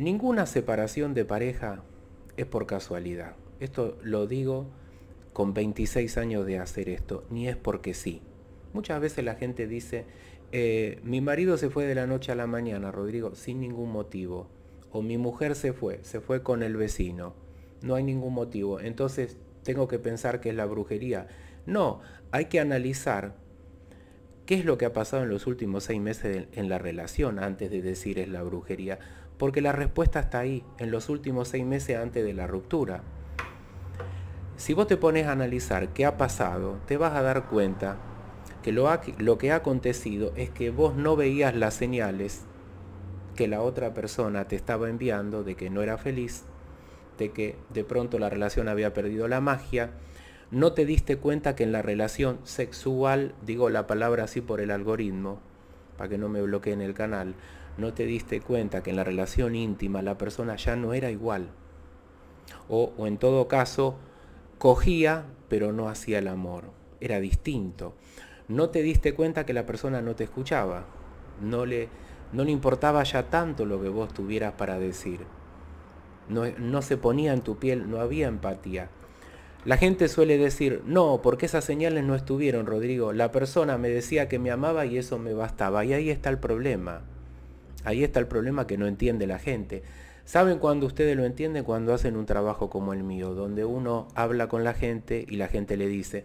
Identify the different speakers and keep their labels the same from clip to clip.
Speaker 1: Ninguna separación de pareja es por casualidad. Esto lo digo con 26 años de hacer esto, ni es porque sí. Muchas veces la gente dice, eh, mi marido se fue de la noche a la mañana, Rodrigo, sin ningún motivo. O mi mujer se fue, se fue con el vecino. No hay ningún motivo. Entonces tengo que pensar que es la brujería. No, hay que analizar qué es lo que ha pasado en los últimos seis meses en la relación antes de decir es la brujería porque la respuesta está ahí, en los últimos seis meses antes de la ruptura. Si vos te pones a analizar qué ha pasado, te vas a dar cuenta que lo, que ha acontecido es que vos no veías las señales que la otra persona te estaba enviando de que no era feliz, de que de pronto la relación había perdido la magia, no te diste cuenta que en la relación sexual, digo la palabra así por el algoritmo, para que no me bloqueen el canal, no te diste cuenta que en la relación íntima la persona ya no era igual. O, en todo caso, cogía pero no hacía el amor. Era distinto. No te diste cuenta que la persona no te escuchaba. No le, no le importaba ya tanto lo que vos tuvieras para decir. No, no se ponía en tu piel, no había empatía. La gente suele decir, no, porque esas señales no estuvieron, Rodrigo. La persona me decía que me amaba y eso me bastaba. Y ahí está el problema. Ahí está el problema que no entiende la gente. ¿Saben cuando ustedes lo entienden? Cuando hacen un trabajo como el mío, donde uno habla con la gente y la gente le dice,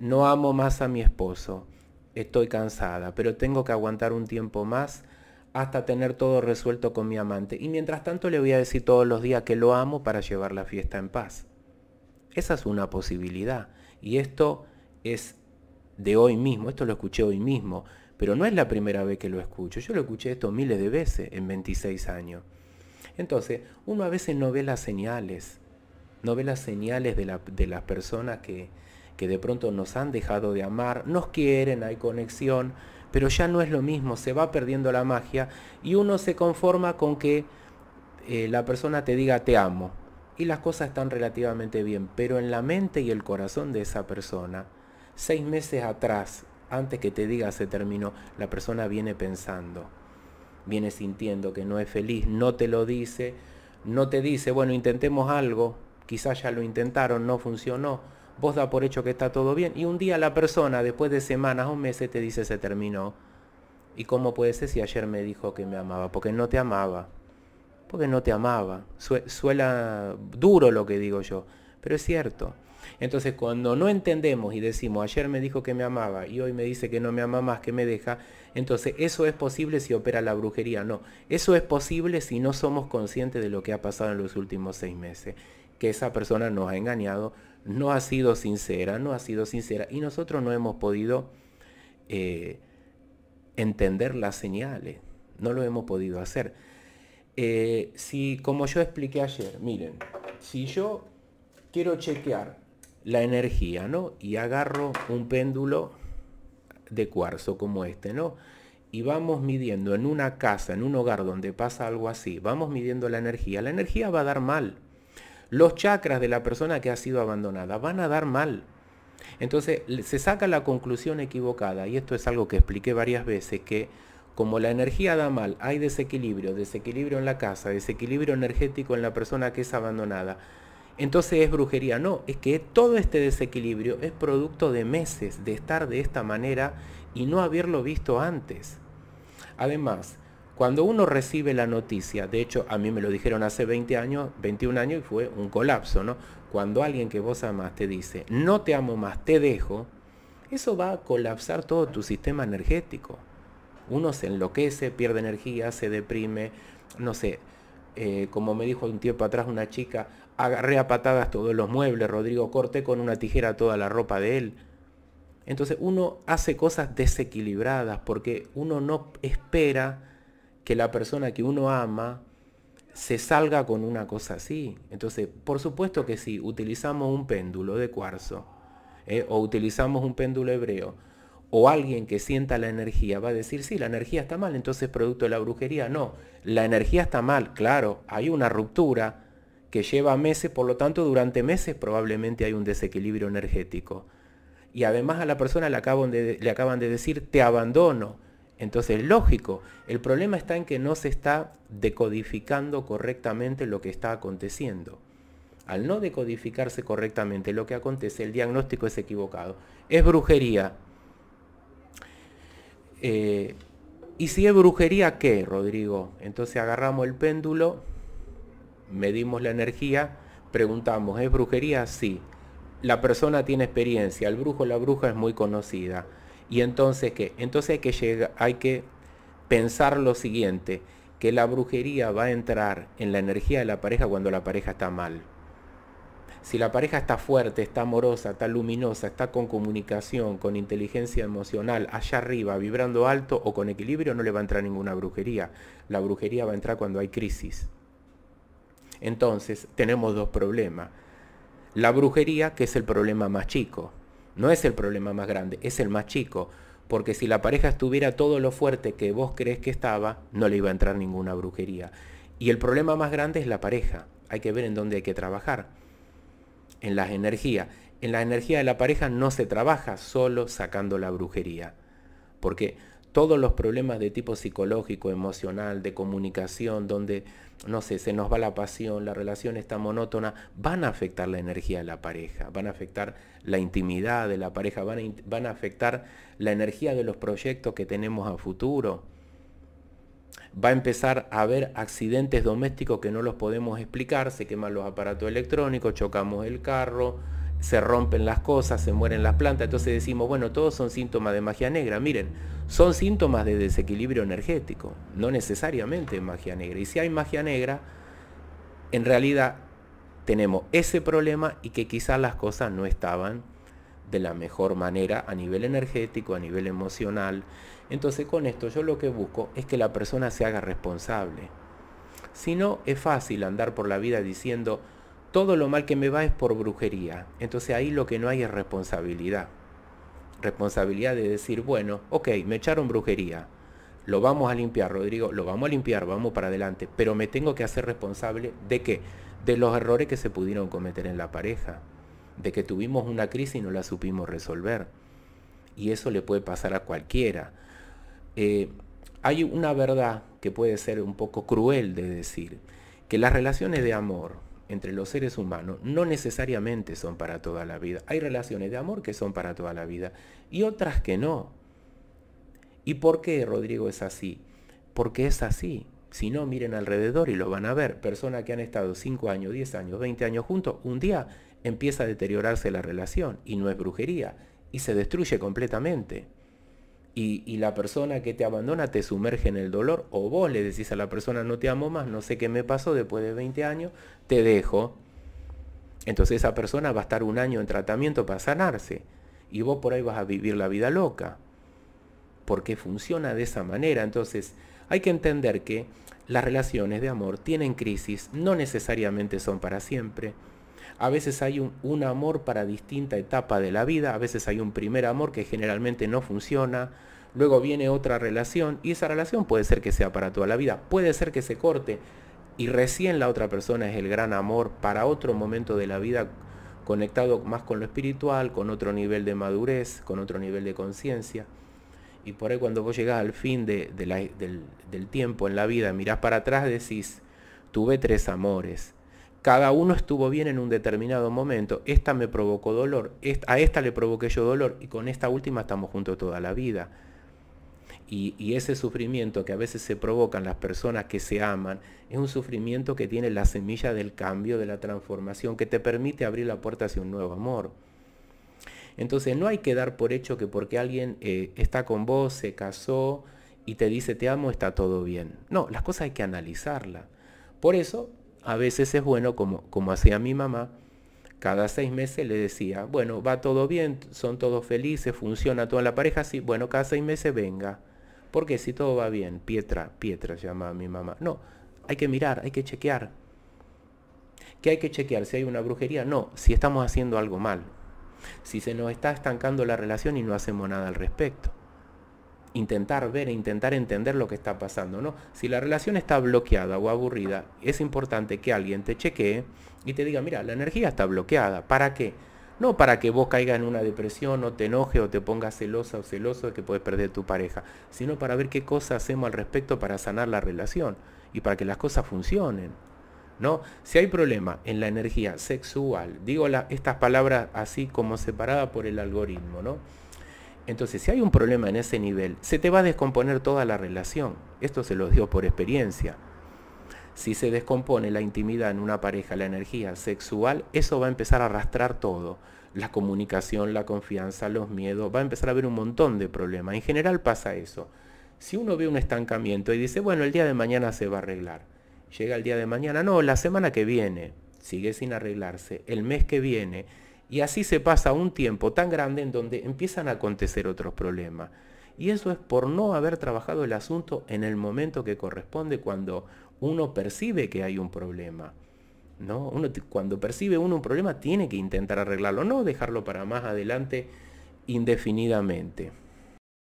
Speaker 1: no amo más a mi esposo, estoy cansada, pero tengo que aguantar un tiempo más hasta tener todo resuelto con mi amante. Y mientras tanto le voy a decir todos los días que lo amo para llevar la fiesta en paz. Esa es una posibilidad. Y esto es de hoy mismo, esto lo escuché hoy mismo pero no es la primera vez que lo escucho. Yo lo escuché esto miles de veces en 26 años. Entonces, uno a veces no ve las señales, no ve las señales de, las personas que, de pronto nos han dejado de amar, nos quieren, hay conexión, pero ya no es lo mismo, se va perdiendo la magia y uno se conforma con que eh, la persona te diga te amo y las cosas están relativamente bien, pero en la mente y el corazón de esa persona, seis meses atrás, antes que te diga se terminó, la persona viene pensando, viene sintiendo que no es feliz, no te lo dice, no te dice, bueno, intentemos algo, quizás ya lo intentaron, no funcionó, vos da por hecho que está todo bien, y un día la persona, después de semanas o meses, te dice se terminó. ¿Y cómo puede ser si ayer me dijo que me amaba? Porque no te amaba. Porque no te amaba. suena duro lo que digo yo, pero es cierto. Entonces cuando no entendemos y decimos, ayer me dijo que me amaba y hoy me dice que no me ama más, que me deja, entonces eso es posible si opera la brujería. No, eso es posible si no somos conscientes de lo que ha pasado en los últimos seis meses. Que esa persona nos ha engañado, no ha sido sincera, no ha sido sincera y nosotros no hemos podido eh, entender las señales. No lo hemos podido hacer. Eh, si, como yo expliqué ayer, miren, si yo quiero chequear la energía, ¿no? Y agarro un péndulo de cuarzo como este, ¿no? Y vamos midiendo en una casa, en un hogar donde pasa algo así, vamos midiendo la energía. La energía va a dar mal. Los chakras de la persona que ha sido abandonada van a dar mal. Entonces se saca la conclusión equivocada, y esto es algo que expliqué varias veces, que como la energía da mal, hay desequilibrio, desequilibrio en la casa, desequilibrio energético en la persona que es abandonada entonces es brujería. No, es que todo este desequilibrio es producto de meses de estar de esta manera y no haberlo visto antes. Además, cuando uno recibe la noticia, de hecho a mí me lo dijeron hace 20 años, 21 años y fue un colapso, ¿no? Cuando alguien que vos amas te dice, no te amo más, te dejo, eso va a colapsar todo tu sistema energético. Uno se enloquece, pierde energía, se deprime, no sé, eh, como me dijo un tiempo atrás una chica, Agarré a patadas todos los muebles, Rodrigo, corté con una tijera toda la ropa de él. Entonces uno hace cosas desequilibradas porque uno no espera que la persona que uno ama se salga con una cosa así. Entonces, por supuesto que si utilizamos un péndulo de cuarzo eh, o utilizamos un péndulo hebreo o alguien que sienta la energía va a decir, sí, la energía está mal, entonces producto de la brujería. No, la energía está mal, claro, hay una ruptura que lleva meses, por lo tanto durante meses probablemente hay un desequilibrio energético. Y además a la persona le acaban de, decir, te abandono. Entonces, lógico, el problema está en que no se está decodificando correctamente lo que está aconteciendo. Al no decodificarse correctamente lo que acontece, el diagnóstico es equivocado. Es brujería. Eh, ¿Y si es brujería qué, Rodrigo? Entonces agarramos el péndulo medimos la energía, preguntamos, ¿es brujería? Sí. La persona tiene experiencia, el brujo, la bruja es muy conocida. Y entonces, ¿qué? Entonces que, hay que pensar lo siguiente, que la brujería va a entrar en la energía de la pareja cuando la pareja está mal. Si la pareja está fuerte, está amorosa, está luminosa, está con comunicación, con inteligencia emocional, allá arriba, vibrando alto o con equilibrio, no le va a entrar ninguna brujería. La brujería va a entrar cuando hay crisis. Entonces tenemos dos problemas. La brujería, que es el problema más chico. No es el problema más grande, es el más chico. Porque si la pareja estuviera todo lo fuerte que vos crees que estaba, no le iba a entrar ninguna brujería. Y el problema más grande es la pareja. Hay que ver en dónde hay que trabajar. En las energías. En la energía de la pareja no se trabaja solo sacando la brujería. Porque todos los problemas de tipo psicológico, emocional, de comunicación, donde, no sé, se nos va la pasión, la relación está monótona, van a afectar la energía de la pareja, van a afectar la intimidad de la pareja, van a, van a afectar la energía de los proyectos que tenemos a futuro. Va a empezar a haber accidentes domésticos que no los podemos explicar, se queman los aparatos electrónicos, chocamos el carro, se rompen las cosas, se mueren las plantas, entonces decimos, bueno, todos son síntomas de magia negra, miren, son síntomas de desequilibrio energético, no necesariamente magia negra. Y si hay magia negra, en realidad tenemos ese problema y que quizás las cosas no estaban de la mejor manera a nivel energético, a nivel emocional. Entonces con esto yo lo que busco es que la persona se haga responsable. Si no, es fácil andar por la vida diciendo, todo lo mal que me va es por brujería. Entonces ahí lo que no hay es responsabilidad responsabilidad de decir, bueno, ok, me echaron brujería, lo vamos a limpiar, Rodrigo, lo vamos a limpiar, vamos para adelante, pero me tengo que hacer responsable de qué? De los errores que se pudieron cometer en la pareja, de que tuvimos una crisis y no la supimos resolver. Y eso le puede pasar a cualquiera. Eh, hay una verdad que puede ser un poco cruel de decir, que las relaciones de amor, entre los seres humanos no necesariamente son para toda la vida. Hay relaciones de amor que son para toda la vida y otras que no. ¿Y por qué, Rodrigo, es así? Porque es así. Si no, miren alrededor y lo van a ver. Personas que han estado 5 años, 10 años, 20 años juntos, un día empieza a deteriorarse la relación y no es brujería y se destruye completamente y, la persona que te abandona te sumerge en el dolor, o vos le decís a la persona no te amo más, no sé qué me pasó después de 20 años, te dejo. Entonces esa persona va a estar un año en tratamiento para sanarse y vos por ahí vas a vivir la vida loca, porque funciona de esa manera. Entonces hay que entender que las relaciones de amor tienen crisis, no necesariamente son para siempre. A veces hay un, amor para distinta etapa de la vida, a veces hay un primer amor que generalmente no funciona, luego viene otra relación y esa relación puede ser que sea para toda la vida, puede ser que se corte y recién la otra persona es el gran amor para otro momento de la vida conectado más con lo espiritual, con otro nivel de madurez, con otro nivel de conciencia. Y por ahí cuando vos llegás al fin del, del tiempo en la vida, mirás para atrás, decís, tuve tres amores cada uno estuvo bien en un determinado momento, esta me provocó dolor, a esta le provoqué yo dolor y con esta última estamos juntos toda la vida. Y, ese sufrimiento que a veces se provocan las personas que se aman es un sufrimiento que tiene la semilla del cambio, de la transformación, que te permite abrir la puerta hacia un nuevo amor. Entonces no hay que dar por hecho que porque alguien eh, está con vos, se casó y te dice te amo, está todo bien. No, las cosas hay que analizarlas. Por eso a veces es bueno, como, como hacía mi mamá, cada seis meses le decía, bueno, va todo bien, son todos felices, funciona toda la pareja, sí, bueno, cada seis meses venga. Porque si todo va bien, Pietra, Pietra llamaba mi mamá. No, hay que mirar, hay que chequear. ¿Qué hay que chequear? Si hay una brujería, no, si estamos haciendo algo mal. Si se nos está estancando la relación y no hacemos nada al respecto intentar ver e intentar entender lo que está pasando, ¿no? Si la relación está bloqueada o aburrida, es importante que alguien te chequee y te diga, mira, la energía está bloqueada, ¿para qué? No para que vos caigas en una depresión o te enoje o te pongas celosa o celoso de que puedes perder tu pareja, sino para ver qué cosas hacemos al respecto para sanar la relación y para que las cosas funcionen. ¿No? Si hay problema en la energía sexual, digo estas palabras así como separadas por el algoritmo, ¿no? Entonces, si hay un problema en ese nivel, se te va a descomponer toda la relación. Esto se los dio por experiencia. Si se descompone la intimidad en una pareja, la energía sexual, eso va a empezar a arrastrar todo. La comunicación, la confianza, los miedos, va a empezar a haber un montón de problemas. En general pasa eso. Si uno ve un estancamiento y dice, bueno, el día de mañana se va a arreglar. Llega el día de mañana, no, la semana que viene, sigue sin arreglarse. El mes que viene, y así se pasa un tiempo tan grande en donde empiezan a acontecer otros problemas. Y eso es por no haber trabajado el asunto en el momento que corresponde cuando uno percibe que hay un problema. ¿no? Uno, cuando percibe uno un problema tiene que intentar arreglarlo, no dejarlo para más adelante indefinidamente.